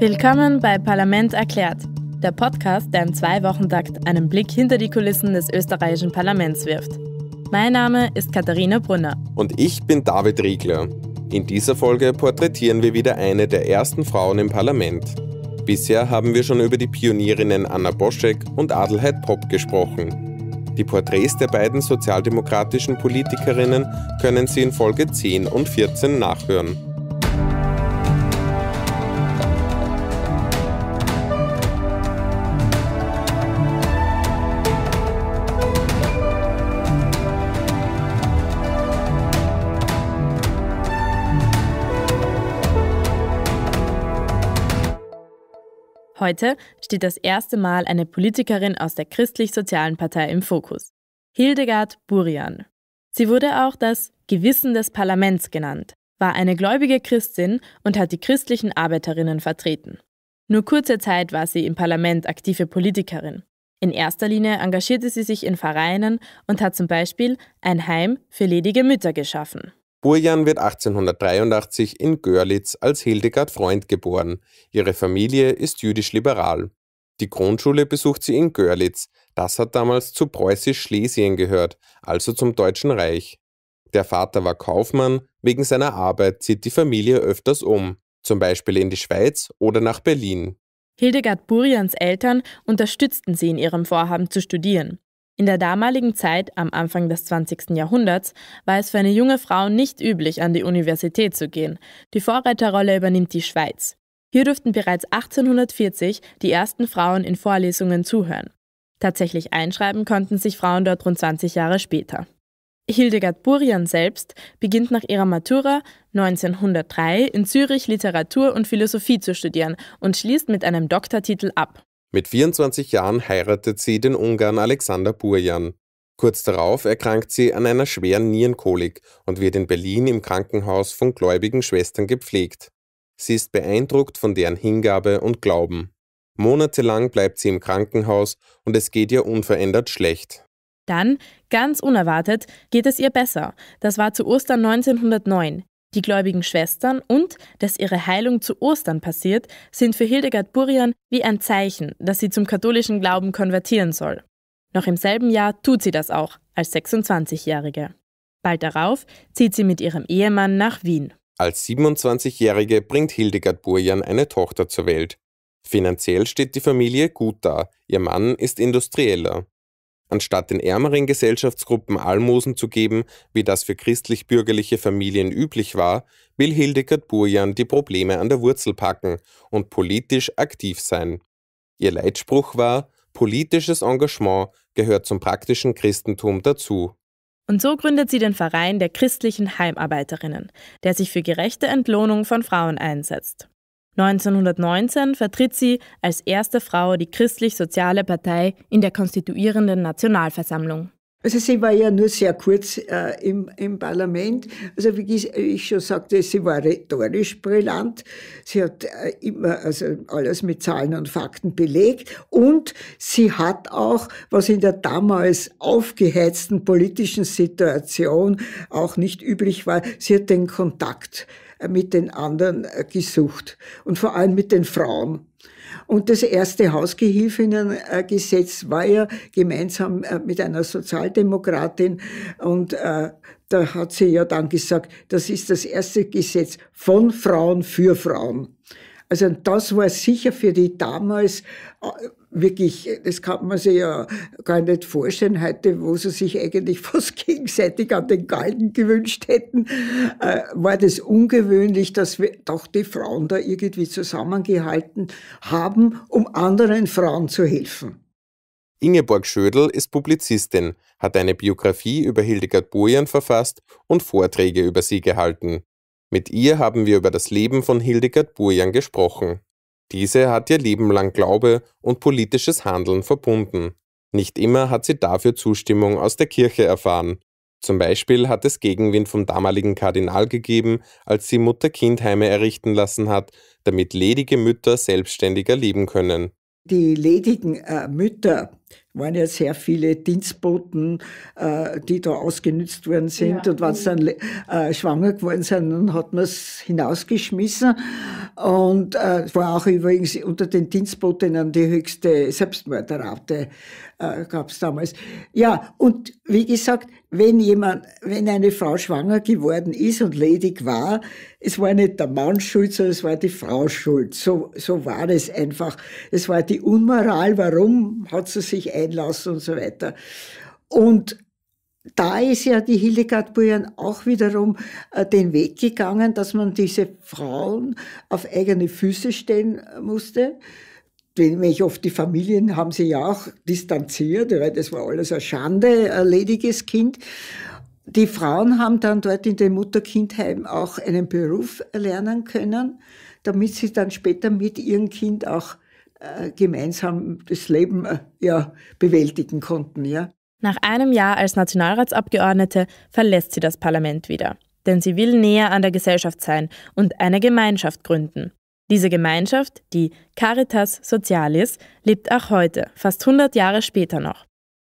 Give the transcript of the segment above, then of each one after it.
Willkommen bei Parlament erklärt, der Podcast, der im Zwei-Wochen-Takt einen Blick hinter die Kulissen des österreichischen Parlaments wirft. Mein Name ist Katharina Brunner. Und ich bin David Riegler. In dieser Folge porträtieren wir wieder eine der ersten Frauen im Parlament. Bisher haben wir schon über die Pionierinnen Anna Boschek und Adelheid Popp gesprochen. Die Porträts der beiden sozialdemokratischen Politikerinnen können Sie in Folge 10 und 14 nachhören. Heute steht das erste Mal eine Politikerin aus der christlich-sozialen Partei im Fokus, Hildegard Burian. Sie wurde auch das Gewissen des Parlaments genannt, war eine gläubige Christin und hat die christlichen Arbeiterinnen vertreten. Nur kurze Zeit war sie im Parlament aktive Politikerin. In erster Linie engagierte sie sich in Vereinen und hat zum Beispiel ein Heim für ledige Mütter geschaffen. Burjan wird 1883 in Görlitz als Hildegard Freund geboren. Ihre Familie ist jüdisch-liberal. Die Grundschule besucht sie in Görlitz. Das hat damals zu Preußisch-Schlesien gehört, also zum Deutschen Reich. Der Vater war Kaufmann. Wegen seiner Arbeit zieht die Familie öfters um, zum Beispiel in die Schweiz oder nach Berlin. Hildegard Burjans Eltern unterstützten sie in ihrem Vorhaben zu studieren. In der damaligen Zeit, am Anfang des 20. Jahrhunderts, war es für eine junge Frau nicht üblich, an die Universität zu gehen. Die Vorreiterrolle übernimmt die Schweiz. Hier durften bereits 1840 die ersten Frauen in Vorlesungen zuhören. Tatsächlich einschreiben konnten sich Frauen dort rund 20 Jahre später. Hildegard Burian selbst beginnt nach ihrer Matura 1903 in Zürich Literatur und Philosophie zu studieren und schließt mit einem Doktortitel ab. Mit 24 Jahren heiratet sie den Ungarn Alexander Burjan. Kurz darauf erkrankt sie an einer schweren Nierenkolik und wird in Berlin im Krankenhaus von gläubigen Schwestern gepflegt. Sie ist beeindruckt von deren Hingabe und Glauben. Monatelang bleibt sie im Krankenhaus und es geht ihr unverändert schlecht. Dann, ganz unerwartet, geht es ihr besser. Das war zu Ostern 1909 die gläubigen Schwestern und dass ihre Heilung zu Ostern passiert, sind für Hildegard Burian wie ein Zeichen, dass sie zum katholischen Glauben konvertieren soll. Noch im selben Jahr tut sie das auch, als 26-Jährige. Bald darauf zieht sie mit ihrem Ehemann nach Wien. Als 27-Jährige bringt Hildegard Burian eine Tochter zur Welt. Finanziell steht die Familie gut da, ihr Mann ist Industrieller. Anstatt den ärmeren Gesellschaftsgruppen Almosen zu geben, wie das für christlich-bürgerliche Familien üblich war, will Hildegard Burjan die Probleme an der Wurzel packen und politisch aktiv sein. Ihr Leitspruch war, politisches Engagement gehört zum praktischen Christentum dazu. Und so gründet sie den Verein der christlichen Heimarbeiterinnen, der sich für gerechte Entlohnung von Frauen einsetzt. 1919 vertritt sie als erste Frau die christlich-soziale Partei in der konstituierenden Nationalversammlung. Also sie war ja nur sehr kurz äh, im, im Parlament. Also wie ich schon sagte, sie war rhetorisch brillant. Sie hat äh, immer also alles mit Zahlen und Fakten belegt. Und sie hat auch, was in der damals aufgeheizten politischen Situation auch nicht üblich war, sie hat den Kontakt mit den anderen äh, gesucht und vor allem mit den Frauen. Und das erste Hausgehilfinnengesetz äh, war ja gemeinsam äh, mit einer Sozialdemokratin und da hat sie ja dann gesagt, das ist das erste Gesetz von Frauen für Frauen. Also das war sicher für die damals wirklich, das kann man sich ja gar nicht vorstellen heute, wo sie sich eigentlich fast gegenseitig an den Galgen gewünscht hätten, äh, war das ungewöhnlich, dass wir doch die Frauen da irgendwie zusammengehalten haben, um anderen Frauen zu helfen. Ingeborg Schödel ist Publizistin, hat eine Biografie über Hildegard Bojan verfasst und Vorträge über sie gehalten. Mit ihr haben wir über das Leben von Hildegard Burjan gesprochen. Diese hat ihr Leben lang Glaube und politisches Handeln verbunden. Nicht immer hat sie dafür Zustimmung aus der Kirche erfahren. Zum Beispiel hat es Gegenwind vom damaligen Kardinal gegeben, als sie mutter kindheime errichten lassen hat, damit ledige Mütter selbstständiger leben können. Die ledigen äh, Mütter waren ja sehr viele Dienstboten, äh, die da ausgenützt worden sind. Ja. Und wenn sie dann äh, schwanger geworden sind, dann hat man es hinausgeschmissen. Und äh, es äh, war auch übrigens unter den Dienstbotinnen die höchste Selbstmörderrate, äh, gab es damals. Ja, und wie gesagt, wenn jemand, wenn eine Frau schwanger geworden ist und ledig war, es war nicht der Mann schuld, sondern es war die Frau schuld. So, so war es einfach. Es war die Unmoral. Warum hat sie sich sich einlassen und so weiter. Und da ist ja die Hildegard Bujan auch wiederum äh, den Weg gegangen, dass man diese Frauen auf eigene Füße stellen musste. Wenn ich oft die Familien haben sie ja auch distanziert, weil das war alles eine Schande, ein lediges Kind. Die Frauen haben dann dort in dem mutter auch einen Beruf erlernen können, damit sie dann später mit ihrem Kind auch äh, gemeinsam das Leben äh, ja, bewältigen konnten. Ja. Nach einem Jahr als Nationalratsabgeordnete verlässt sie das Parlament wieder, denn sie will näher an der Gesellschaft sein und eine Gemeinschaft gründen. Diese Gemeinschaft, die Caritas Socialis, lebt auch heute, fast 100 Jahre später noch.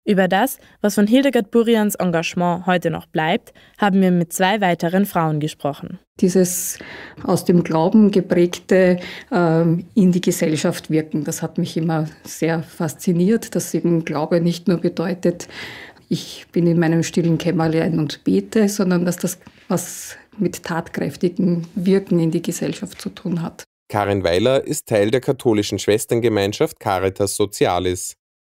Über das, was von Hildegard Burians Engagement heute noch bleibt, haben wir mit zwei weiteren Frauen gesprochen. Dieses aus dem Glauben geprägte ähm, in die Gesellschaft wirken, das hat mich immer sehr fasziniert, dass eben Glaube nicht nur bedeutet, ich bin in meinem stillen Kämmerlein und bete, sondern dass das was mit tatkräftigem Wirken in die Gesellschaft zu tun hat. Karin Weiler ist Teil der katholischen Schwesterngemeinschaft Caritas Socialis.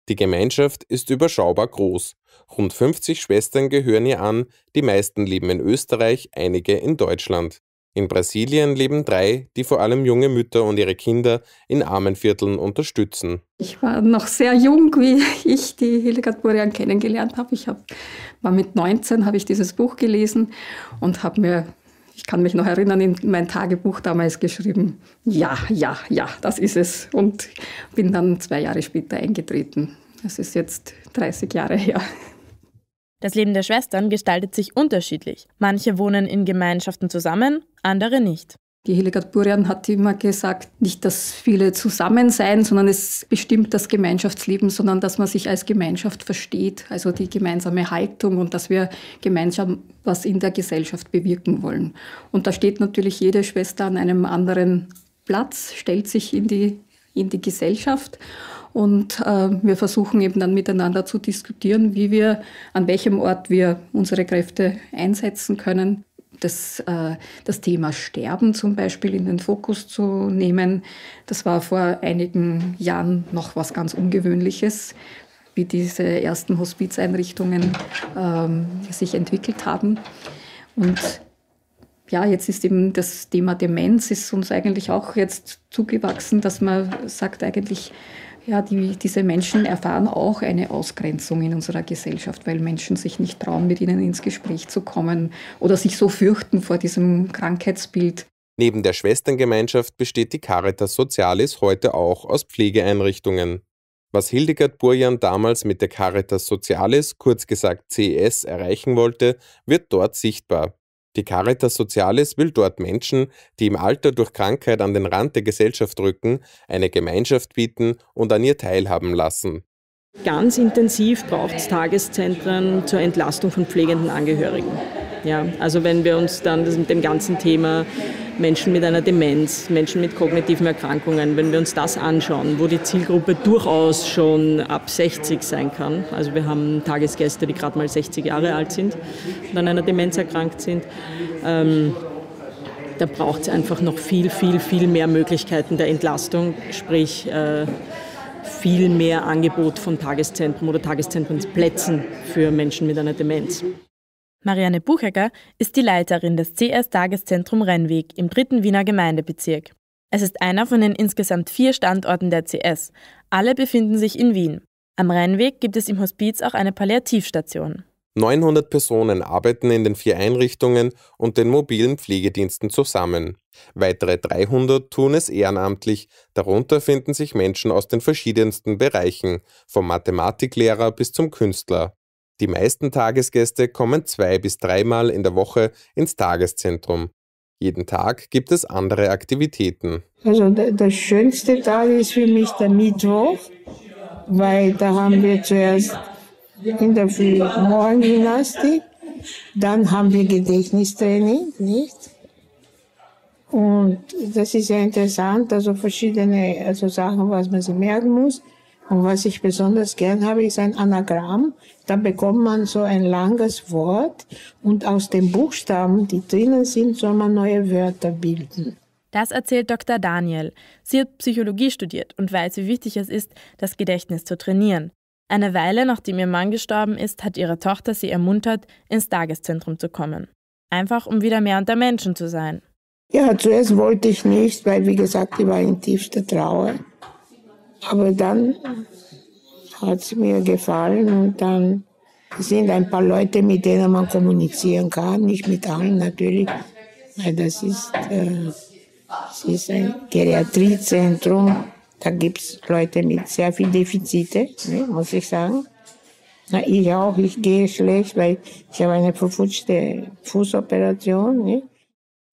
Die Gemeinschaft ist überschaubar groß. Rund 50 Schwestern gehören ihr an, die meisten leben in Österreich, einige in Deutschland. In Brasilien leben drei, die vor allem junge Mütter und ihre Kinder in Armenvierteln unterstützen. Ich war noch sehr jung, wie ich die Hildegard Burian kennengelernt habe. Ich hab, war mit 19, habe ich dieses Buch gelesen und habe mir ich kann mich noch erinnern, in mein Tagebuch damals geschrieben, ja, ja, ja, das ist es. Und bin dann zwei Jahre später eingetreten. Das ist jetzt 30 Jahre her. Das Leben der Schwestern gestaltet sich unterschiedlich. Manche wohnen in Gemeinschaften zusammen, andere nicht. Die Hildegard Burian hat immer gesagt, nicht, dass viele zusammen sein, sondern es bestimmt das Gemeinschaftsleben, sondern dass man sich als Gemeinschaft versteht, also die gemeinsame Haltung und dass wir gemeinsam was in der Gesellschaft bewirken wollen. Und da steht natürlich jede Schwester an einem anderen Platz, stellt sich in die, in die Gesellschaft und äh, wir versuchen eben dann miteinander zu diskutieren, wie wir, an welchem Ort wir unsere Kräfte einsetzen können das, äh, das Thema Sterben zum Beispiel in den Fokus zu nehmen. Das war vor einigen Jahren noch was ganz Ungewöhnliches, wie diese ersten Hospizeinrichtungen ähm, sich entwickelt haben. Und ja, jetzt ist eben das Thema Demenz ist uns eigentlich auch jetzt zugewachsen, dass man sagt eigentlich, ja, die, diese Menschen erfahren auch eine Ausgrenzung in unserer Gesellschaft, weil Menschen sich nicht trauen, mit ihnen ins Gespräch zu kommen oder sich so fürchten vor diesem Krankheitsbild. Neben der Schwesterngemeinschaft besteht die Caritas Socialis heute auch aus Pflegeeinrichtungen. Was Hildegard Burjan damals mit der Caritas Socialis, kurz gesagt CES, erreichen wollte, wird dort sichtbar. Die Caritas Soziales will dort Menschen, die im Alter durch Krankheit an den Rand der Gesellschaft rücken, eine Gemeinschaft bieten und an ihr teilhaben lassen. Ganz intensiv braucht es Tageszentren zur Entlastung von pflegenden Angehörigen. Ja, also wenn wir uns dann mit dem ganzen Thema Menschen mit einer Demenz, Menschen mit kognitiven Erkrankungen, wenn wir uns das anschauen, wo die Zielgruppe durchaus schon ab 60 sein kann, also wir haben Tagesgäste, die gerade mal 60 Jahre alt sind und an einer Demenz erkrankt sind, ähm, da braucht es einfach noch viel, viel, viel mehr Möglichkeiten der Entlastung, sprich äh, viel mehr Angebot von Tageszentren oder Tageszentrumsplätzen für Menschen mit einer Demenz. Marianne Buchegger ist die Leiterin des CS-Tageszentrum Rennweg im dritten Wiener Gemeindebezirk. Es ist einer von den insgesamt vier Standorten der CS. Alle befinden sich in Wien. Am Rennweg gibt es im Hospiz auch eine Palliativstation. 900 Personen arbeiten in den vier Einrichtungen und den mobilen Pflegediensten zusammen. Weitere 300 tun es ehrenamtlich. Darunter finden sich Menschen aus den verschiedensten Bereichen, vom Mathematiklehrer bis zum Künstler. Die meisten Tagesgäste kommen zwei bis dreimal in der Woche ins Tageszentrum. Jeden Tag gibt es andere Aktivitäten. Also der, der schönste Tag ist für mich der Mittwoch, weil da haben wir zuerst in der Früh Morgengymnastik, dann haben wir Gedächtnistraining, nicht? Und das ist ja interessant, also verschiedene also Sachen, was man sich merken muss. Und was ich besonders gern habe, ist ein Anagramm. Da bekommt man so ein langes Wort und aus den Buchstaben, die drinnen sind, soll man neue Wörter bilden. Das erzählt Dr. Daniel. Sie hat Psychologie studiert und weiß, wie wichtig es ist, das Gedächtnis zu trainieren. Eine Weile nachdem ihr Mann gestorben ist, hat ihre Tochter sie ermuntert, ins Tageszentrum zu kommen. Einfach, um wieder mehr unter Menschen zu sein. Ja, zuerst wollte ich nicht, weil, wie gesagt, ich war in tiefster Trauer. Aber dann hat es mir gefallen und dann sind ein paar Leute, mit denen man kommunizieren kann, nicht mit allen natürlich, weil das ist, äh, das ist ein Geriatriezentrum, da gibt es Leute mit sehr viel Defizite, ne, muss ich sagen. Na, ich auch, ich gehe schlecht, weil ich habe eine verfutschte Fußoperation. Ne?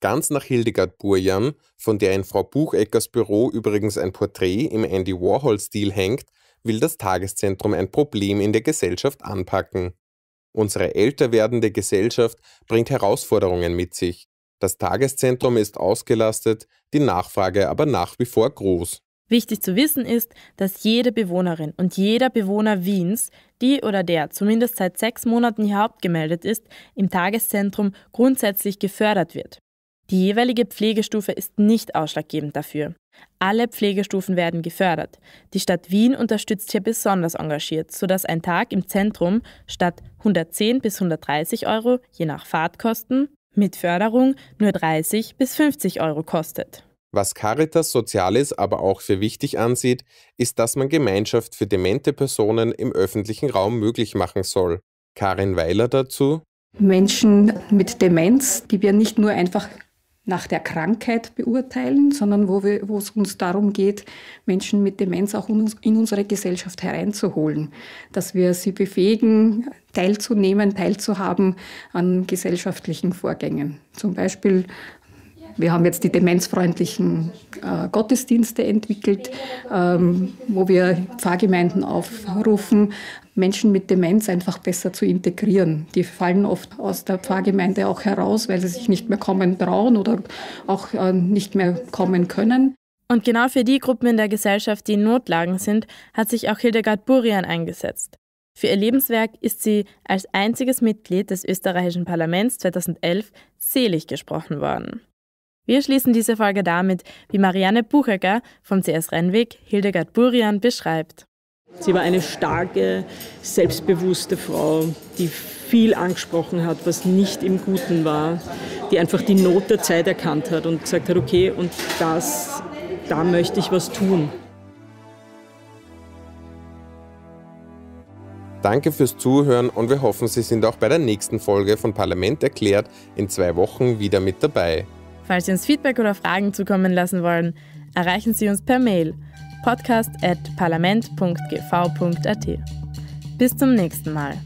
ganz nach Hildegard Burjan, von der in Frau Bucheckers Büro übrigens ein Porträt im Andy Warhol-Stil hängt, will das Tageszentrum ein Problem in der Gesellschaft anpacken. Unsere älter werdende Gesellschaft bringt Herausforderungen mit sich. Das Tageszentrum ist ausgelastet, die Nachfrage aber nach wie vor groß. Wichtig zu wissen ist, dass jede Bewohnerin und jeder Bewohner Wiens, die oder der zumindest seit sechs Monaten hier hauptgemeldet ist, im Tageszentrum grundsätzlich gefördert wird. Die jeweilige Pflegestufe ist nicht ausschlaggebend dafür. Alle Pflegestufen werden gefördert. Die Stadt Wien unterstützt hier besonders engagiert, sodass ein Tag im Zentrum statt 110 bis 130 Euro, je nach Fahrtkosten, mit Förderung nur 30 bis 50 Euro kostet. Was Caritas Soziales aber auch für wichtig ansieht, ist, dass man Gemeinschaft für demente Personen im öffentlichen Raum möglich machen soll. Karin Weiler dazu. Menschen mit Demenz, die wir nicht nur einfach nach der Krankheit beurteilen, sondern wo, wir, wo es uns darum geht, Menschen mit Demenz auch in unsere Gesellschaft hereinzuholen, dass wir sie befähigen, teilzunehmen, teilzuhaben an gesellschaftlichen Vorgängen. Zum Beispiel wir haben jetzt die demenzfreundlichen äh, Gottesdienste entwickelt, ähm, wo wir Pfarrgemeinden aufrufen, Menschen mit Demenz einfach besser zu integrieren. Die fallen oft aus der Pfarrgemeinde auch heraus, weil sie sich nicht mehr kommen trauen oder auch äh, nicht mehr kommen können. Und genau für die Gruppen in der Gesellschaft, die in Notlagen sind, hat sich auch Hildegard Burian eingesetzt. Für ihr Lebenswerk ist sie als einziges Mitglied des österreichischen Parlaments 2011 selig gesprochen worden. Wir schließen diese Folge damit, wie Marianne Buchecker vom CS Rennweg Hildegard Burian beschreibt. Sie war eine starke, selbstbewusste Frau, die viel angesprochen hat, was nicht im Guten war, die einfach die Not der Zeit erkannt hat und gesagt hat, okay, und das, da möchte ich was tun. Danke fürs Zuhören und wir hoffen, Sie sind auch bei der nächsten Folge von Parlament erklärt in zwei Wochen wieder mit dabei. Falls Sie uns Feedback oder Fragen zukommen lassen wollen, erreichen Sie uns per Mail – podcast.parlament.gv.at. Bis zum nächsten Mal.